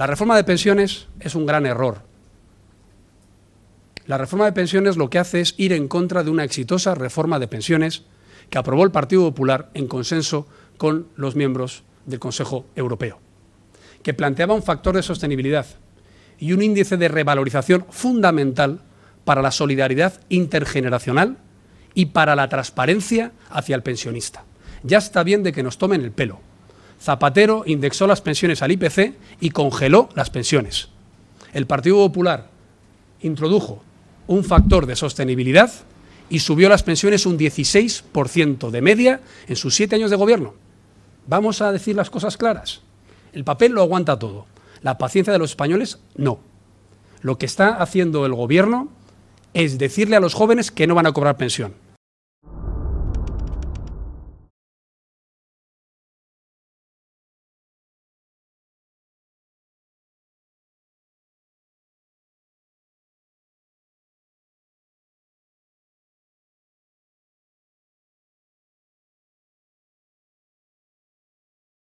La reforma de pensiones es un gran error. La reforma de pensiones lo que hace es ir en contra de una exitosa reforma de pensiones que aprobó el Partido Popular en consenso con los miembros del Consejo Europeo, que planteaba un factor de sostenibilidad y un índice de revalorización fundamental para la solidaridad intergeneracional y para la transparencia hacia el pensionista. Ya está bien de que nos tomen el pelo. Zapatero indexó las pensiones al IPC y congeló las pensiones. El Partido Popular introdujo un factor de sostenibilidad y subió las pensiones un 16% de media en sus siete años de gobierno. Vamos a decir las cosas claras. El papel lo aguanta todo. La paciencia de los españoles no. Lo que está haciendo el gobierno es decirle a los jóvenes que no van a cobrar pensión.